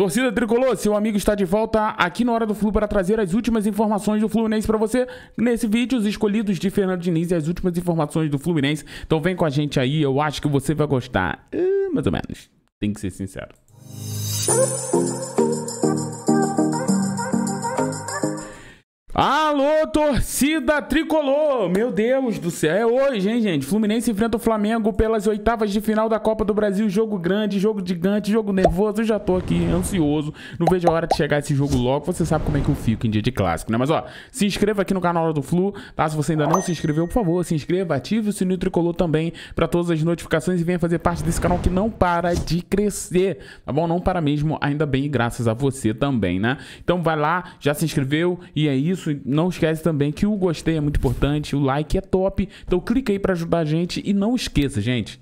Torcida Tricolor, seu amigo está de volta aqui na Hora do Flu para trazer as últimas informações do Fluminense para você. Nesse vídeo, os escolhidos de Fernando Diniz e as últimas informações do Fluminense. Então vem com a gente aí, eu acho que você vai gostar. mais ou menos. Tem que ser sincero. Alô, torcida tricolor! Meu Deus do céu, é hoje, hein, gente? Fluminense enfrenta o Flamengo pelas oitavas de final da Copa do Brasil. Jogo grande, jogo gigante, jogo nervoso. Eu já tô aqui ansioso. Não vejo a hora de chegar esse jogo logo. Você sabe como é que eu fico em dia de clássico, né? Mas ó, se inscreva aqui no canal do Flu, tá? Se você ainda não se inscreveu, por favor, se inscreva, ative o sininho tricolor também para todas as notificações e venha fazer parte desse canal que não para de crescer, tá bom? Não para mesmo, ainda bem, graças a você também, né? Então vai lá, já se inscreveu e é isso não esquece também que o gostei é muito importante, o like é top. Então clica aí para ajudar a gente e não esqueça, gente.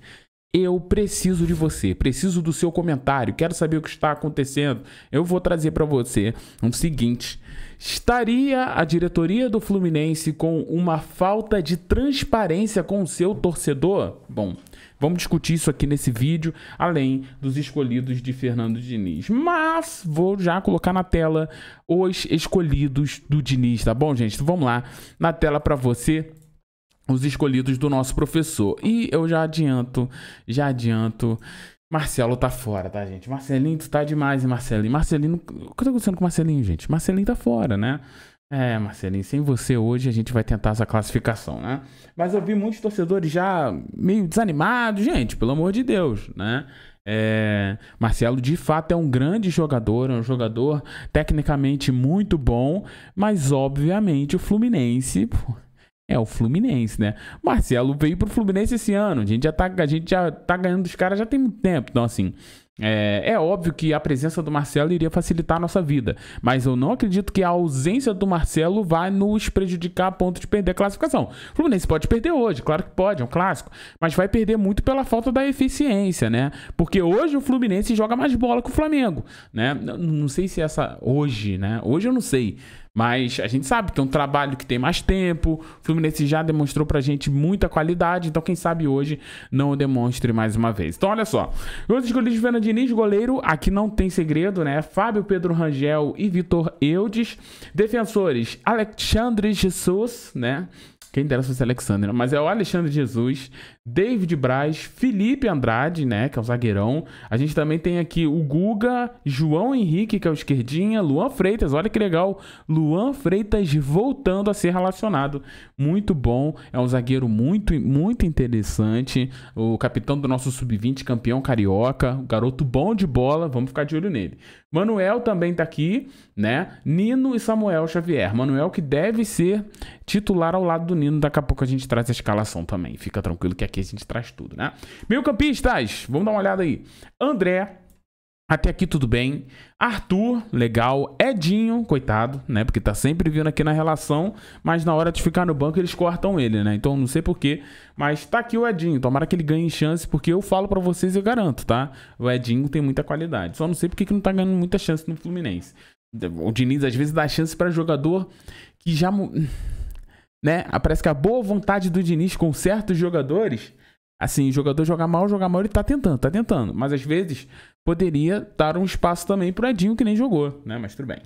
Eu preciso de você, preciso do seu comentário, quero saber o que está acontecendo. Eu vou trazer para você o um seguinte: estaria a diretoria do Fluminense com uma falta de transparência com o seu torcedor? Bom, Vamos discutir isso aqui nesse vídeo, além dos escolhidos de Fernando Diniz. Mas vou já colocar na tela os escolhidos do Diniz, tá bom, gente? Então vamos lá, na tela para você os escolhidos do nosso professor. E eu já adianto, já adianto. Marcelo tá fora, tá, gente? Marcelinho, tu tá demais, hein, Marcelinho? Marcelinho. O que tá acontecendo com o Marcelinho, gente? Marcelinho tá fora, né? É, Marcelinho, sem você hoje a gente vai tentar essa classificação, né? Mas eu vi muitos torcedores já meio desanimados, gente, pelo amor de Deus, né? É, Marcelo de fato é um grande jogador, é um jogador tecnicamente muito bom, mas obviamente o Fluminense pô, é o Fluminense, né? Marcelo veio pro Fluminense esse ano, a gente já tá, a gente já tá ganhando dos caras já tem muito tempo, então assim, é, é, óbvio que a presença do Marcelo iria facilitar a nossa vida, mas eu não acredito que a ausência do Marcelo vai nos prejudicar a ponto de perder a classificação. O Fluminense pode perder hoje, claro que pode, é um clássico, mas vai perder muito pela falta da eficiência, né? Porque hoje o Fluminense joga mais bola que o Flamengo, né? Não sei se essa hoje, né? Hoje eu não sei, mas a gente sabe que é um trabalho que tem mais tempo. O Fluminense já demonstrou pra gente muita qualidade, então quem sabe hoje não demonstre mais uma vez. Então olha só. Eu escolhi Fernandinho Diniz, goleiro, aqui não tem segredo, né? Fábio Pedro Rangel e Vitor Eudes. Defensores, Alexandre Jesus, né? Quem dera se fosse Alexandre, né? mas é o Alexandre Jesus, David Braz, Felipe Andrade, né, que é o zagueirão. A gente também tem aqui o Guga, João Henrique, que é o esquerdinha, Luan Freitas, olha que legal. Luan Freitas voltando a ser relacionado. Muito bom, é um zagueiro muito, muito interessante. O capitão do nosso sub-20, campeão carioca, garoto bom de bola, vamos ficar de olho nele. Manuel também tá aqui, né? Nino e Samuel Xavier. Manuel que deve ser titular ao lado do Nino, daqui a pouco a gente traz a escalação também. Fica tranquilo que aqui aqui a gente traz tudo, né? Meio campistas, vamos dar uma olhada aí. André, até aqui tudo bem. Arthur, legal. Edinho, coitado, né? Porque tá sempre vindo aqui na relação, mas na hora de ficar no banco eles cortam ele, né? Então não sei porquê, mas tá aqui o Edinho. Tomara que ele ganhe chance, porque eu falo para vocês e eu garanto, tá? O Edinho tem muita qualidade. Só não sei porque que não tá ganhando muita chance no Fluminense. O Diniz às vezes dá chance para jogador que já né? Ah, parece que a boa vontade do Diniz com certos jogadores, assim, jogador jogar mal, jogar mal, ele tá tentando, tá tentando. Mas às vezes poderia dar um espaço também pro Edinho que nem jogou, né? Mas tudo bem.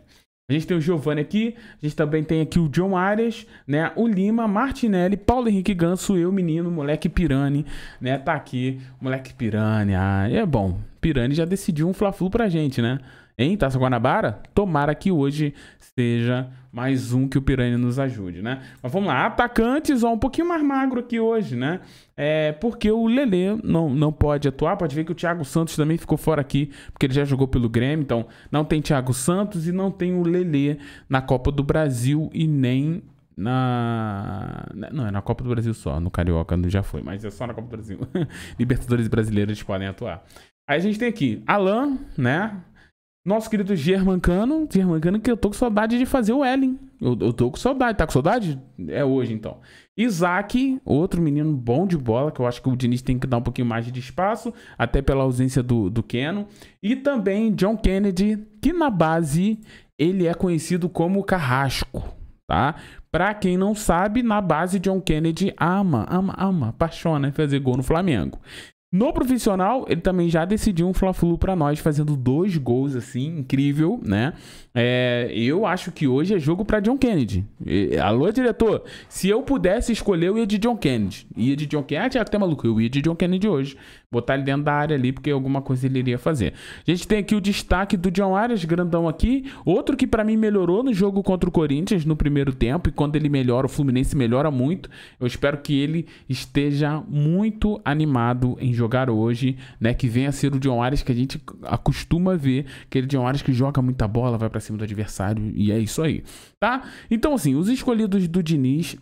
A gente tem o Giovani aqui, a gente também tem aqui o John Arias, né? O Lima, Martinelli, Paulo Henrique Ganso, eu, menino, moleque Pirani, né? Tá aqui, moleque Pirani, ah, é bom, Pirani já decidiu um Fla-Flu pra gente, né? Em Taça Guanabara, tomara que hoje seja mais um que o Pirani nos ajude, né? Mas vamos lá, atacantes, ó, um pouquinho mais magro aqui hoje, né? É porque o Lele não, não pode atuar, pode ver que o Thiago Santos também ficou fora aqui, porque ele já jogou pelo Grêmio, então não tem Thiago Santos e não tem o Lele na Copa do Brasil e nem na. Né, não, é na Copa do Brasil só. No Carioca já foi, mas é só na Copa do Brasil. Libertadores brasileiros podem atuar. Aí a gente tem aqui Alan, né? Nosso querido Germancano. Germancano que eu tô com saudade de fazer o Ellen. Eu, eu tô com saudade. Tá com saudade? É hoje, então. Isaac, outro menino bom de bola, que eu acho que o Diniz tem que dar um pouquinho mais de espaço, até pela ausência do, do Keno. E também John Kennedy, que na base ele é conhecido como Carrasco, tá? Pra quem não sabe, na base John Kennedy ama, ama, ama, apaixona em fazer gol no Flamengo. No profissional, ele também já decidiu um Fla-Flu pra nós, fazendo dois gols, assim, incrível, né? É, eu acho que hoje é jogo pra John Kennedy. E, alô, diretor? Se eu pudesse escolher, eu ia de John Kennedy. Ia de John Kennedy. Ah, que tá maluco? Eu ia de John Kennedy hoje. Botar ele dentro da área ali, porque alguma coisa ele iria fazer. A gente tem aqui o destaque do John Arias, grandão aqui. Outro que para mim melhorou no jogo contra o Corinthians no primeiro tempo. E quando ele melhora, o Fluminense melhora muito. Eu espero que ele esteja muito animado em jogo jogar hoje, né? Que venha a ser o John Arias que a gente acostuma ver, aquele John Arias que joga muita bola, vai para cima do adversário e é isso aí, tá? Então, assim, os escolhidos do Diniz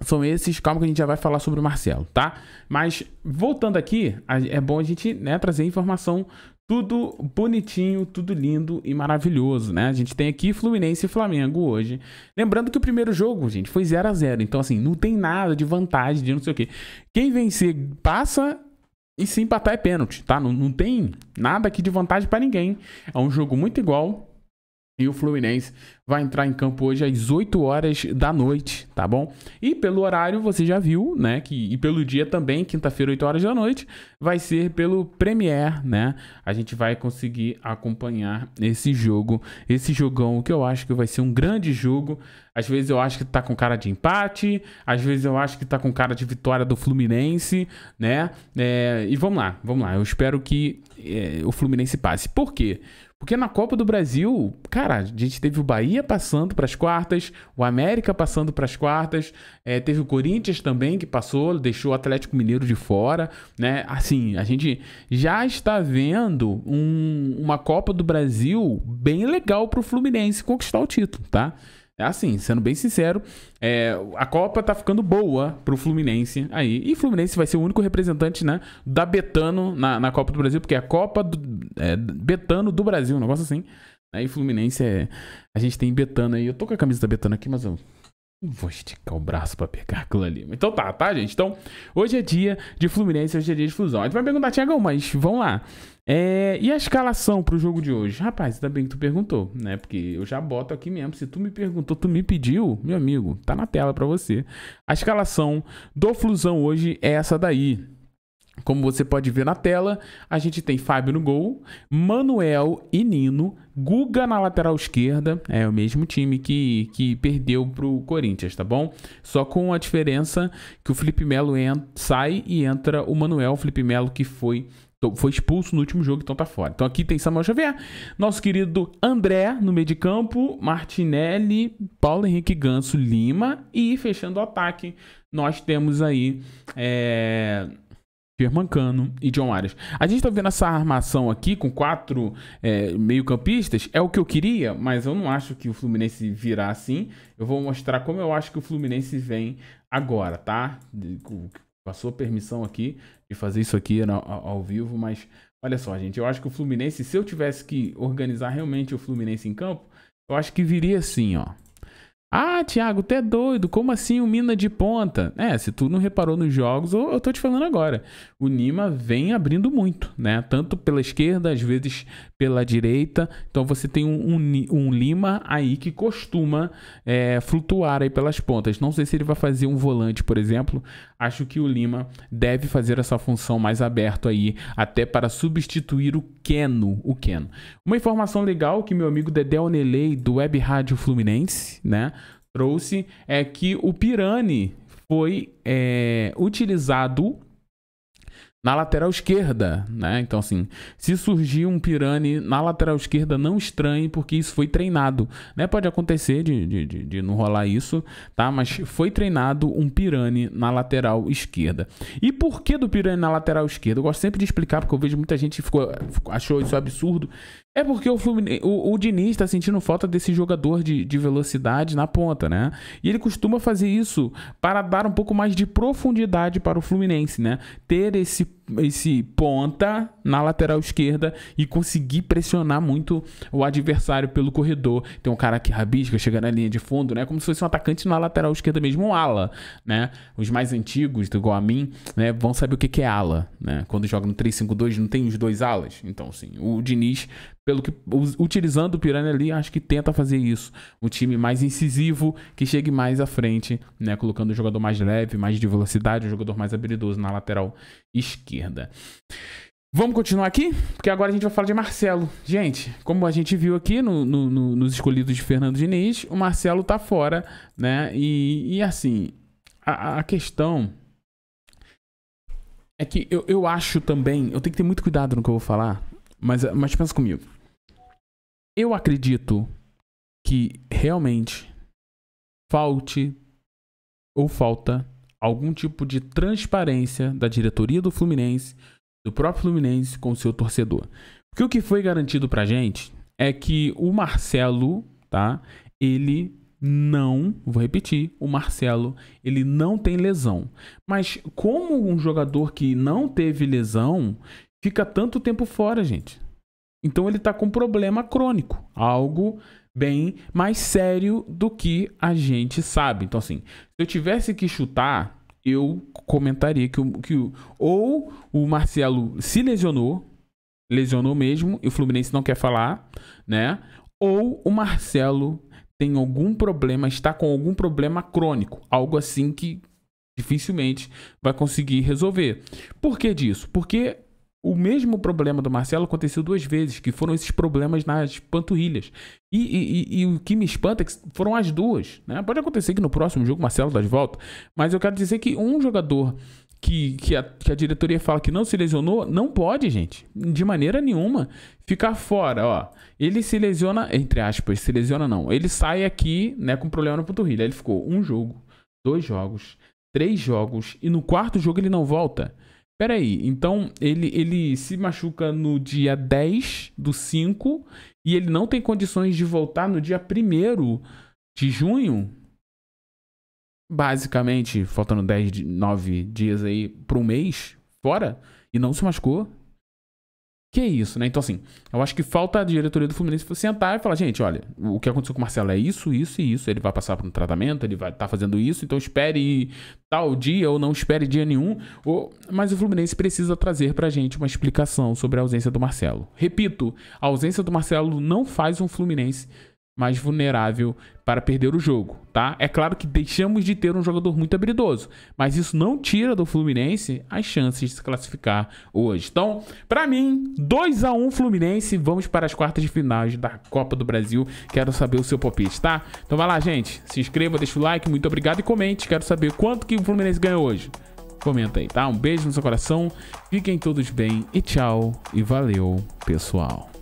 são esses, calma que a gente já vai falar sobre o Marcelo, tá? Mas voltando aqui, é bom a gente né, trazer informação tudo bonitinho, tudo lindo e maravilhoso, né? A gente tem aqui Fluminense e Flamengo hoje. Lembrando que o primeiro jogo, gente, foi 0 a 0 Então, assim, não tem nada de vantagem, de não sei o quê. Quem vencer passa e se empatar é pênalti, tá? Não, não tem nada aqui de vantagem para ninguém. É um jogo muito igual. E o Fluminense vai entrar em campo hoje às 8 horas da noite, tá bom? E pelo horário você já viu, né? Que, e pelo dia também, quinta-feira, 8 horas da noite, vai ser pelo Premier, né? A gente vai conseguir acompanhar esse jogo, esse jogão que eu acho que vai ser um grande jogo. Às vezes eu acho que tá com cara de empate, às vezes eu acho que tá com cara de vitória do Fluminense, né? É, e vamos lá, vamos lá. Eu espero que é, o Fluminense passe. Por quê? Porque na Copa do Brasil, cara, a gente teve o Bahia passando para as quartas, o América passando para as quartas, é, teve o Corinthians também que passou, deixou o Atlético Mineiro de fora, né? Assim, a gente já está vendo um, uma Copa do Brasil bem legal para o Fluminense conquistar o título, tá? É assim, sendo bem sincero, é, a Copa tá ficando boa pro Fluminense aí. E Fluminense vai ser o único representante, né, da Betano na, na Copa do Brasil, porque é a Copa do, é, Betano do Brasil, um negócio assim. Aí né? Fluminense é. A gente tem Betano aí. Eu tô com a camisa da Betano aqui, mas eu não vou esticar o braço pra pegar aquilo ali. Então tá, tá, gente? Então, hoje é dia de Fluminense, hoje é dia de fusão. A gente vai perguntar, Tiagão, mas vamos lá. É, e a escalação pro jogo de hoje? Rapaz, ainda bem que tu perguntou, né? Porque eu já boto aqui mesmo. Se tu me perguntou, tu me pediu, meu amigo, tá na tela pra você. A escalação do Flusão hoje é essa daí. Como você pode ver na tela, a gente tem Fábio no gol, Manuel e Nino, Guga na lateral esquerda, é o mesmo time que, que perdeu pro Corinthians, tá bom? Só com a diferença que o Felipe Melo sai e entra o Manuel, o Felipe Melo que foi foi expulso no último jogo, então tá fora. Então aqui tem Samuel Xavier, nosso querido André no meio de campo, Martinelli, Paulo Henrique Ganso Lima e fechando o ataque, nós temos aí é... Germancano e John Arias. A gente tá vendo essa armação aqui com quatro é, meio-campistas. É o que eu queria, mas eu não acho que o Fluminense virá assim. Eu vou mostrar como eu acho que o Fluminense vem agora, tá? Com a sua permissão aqui de fazer isso aqui né, ao, ao vivo, mas olha só, gente. Eu acho que o Fluminense, se eu tivesse que organizar realmente o Fluminense em campo, eu acho que viria assim, ó. Ah, Thiago, tu é doido. Como assim o Mina de ponta? É, se tu não reparou nos jogos, eu, eu tô te falando agora. O Nima vem abrindo muito, né? Tanto pela esquerda, às vezes pela direita. Então você tem um, um, um Lima aí que costuma é, flutuar aí pelas pontas. Não sei se ele vai fazer um volante, por exemplo. Acho que o Lima deve fazer essa função mais aberto aí, até para substituir o Keno. O Keno. Uma informação legal que meu amigo Dedé Onelei, do Web Rádio Fluminense, né? trouxe é que o Pirani foi é, utilizado na lateral esquerda, né? Então, assim, se surgir um Pirani na lateral esquerda, não estranhe, porque isso foi treinado, né? Pode acontecer de, de, de, de não rolar isso, tá? Mas foi treinado um Pirani na lateral esquerda. E por que do Pirani na lateral esquerda? Eu gosto sempre de explicar, porque eu vejo muita gente ficou, achou isso absurdo. É porque o, Fluminense, o, o Diniz está sentindo falta desse jogador de, de velocidade na ponta, né? E ele costuma fazer isso para dar um pouco mais de profundidade para o Fluminense, né? Ter esse esse ponta na lateral esquerda e conseguir pressionar muito o adversário pelo corredor. Tem um cara que rabisca, chega na linha de fundo, né? Como se fosse um atacante na lateral esquerda mesmo, um ala, né? Os mais antigos, igual a mim, né, vão saber o que é ala, né? Quando joga no 3-5-2 não tem os dois alas. Então, sim, o Diniz, pelo que utilizando o Piranha ali, acho que tenta fazer isso. Um time mais incisivo, que chegue mais à frente, né, colocando o jogador mais leve, mais de velocidade, o jogador mais habilidoso na lateral esquerda. Vamos continuar aqui, porque agora a gente vai falar de Marcelo. Gente, como a gente viu aqui no, no, no, nos escolhidos de Fernando Diniz, o Marcelo tá fora, né? E, e assim, a, a, questão é que eu, eu acho também, eu tenho que ter muito cuidado no que eu vou falar, mas, mas pensa comigo. Eu acredito que realmente falte ou falta algum tipo de transparência da diretoria do Fluminense, do próprio Fluminense com o seu torcedor. Porque o que foi garantido pra gente é que o Marcelo, tá? Ele não, vou repetir, o Marcelo, ele não tem lesão. Mas como um jogador que não teve lesão, fica tanto tempo fora, gente? Então ele está com um problema crônico, algo bem mais sério do que a gente sabe. Então, assim, se eu tivesse que chutar, eu comentaria que, o, que o, ou o Marcelo se lesionou, lesionou mesmo, e o Fluminense não quer falar, né? Ou o Marcelo tem algum problema, está com algum problema crônico, algo assim que dificilmente vai conseguir resolver. Por que disso? Porque o mesmo problema do Marcelo aconteceu duas vezes, que foram esses problemas nas panturrilhas. E, e, e, e, o que me espanta é que foram as duas. Né? Pode acontecer que no próximo jogo o Marcelo das volta, mas eu quero dizer que um jogador que, que a, que, a, diretoria fala que não se lesionou, não pode, gente. De maneira nenhuma. Ficar fora, ó. Ele se lesiona, entre aspas, se lesiona não. Ele sai aqui, né, com problema na panturrilha. Ele ficou um jogo, dois jogos, três jogos, e no quarto jogo ele não volta. Peraí, então ele, ele se machuca no dia 10 do 5 e ele não tem condições de voltar no dia 1 de junho? Basicamente, faltando 10, 9 dias aí para um mês fora e não se machucou. Que é isso, né? Então, assim, eu acho que falta a diretoria do Fluminense sentar e falar, gente, olha, o que aconteceu com o Marcelo é isso, isso e isso. Ele vai passar por um tratamento, ele vai estar tá fazendo isso, então espere tal dia ou não espere dia nenhum. Ou... Mas o Fluminense precisa trazer pra gente uma explicação sobre a ausência do Marcelo. Repito, a ausência do Marcelo não faz um Fluminense mais vulnerável para perder o jogo, tá? É claro que deixamos de ter um jogador muito habilidoso, mas isso não tira do Fluminense as chances de se classificar hoje. Então, para mim, 2 a 1 Fluminense, vamos para as quartas de finais da Copa do Brasil. Quero saber o seu palpite, tá? Então vai lá, gente, se inscreva, deixa o like, muito obrigado e comente. Quero saber quanto que o Fluminense ganha hoje. Comenta aí, tá? Um beijo no seu coração. Fiquem todos bem e tchau e valeu, pessoal.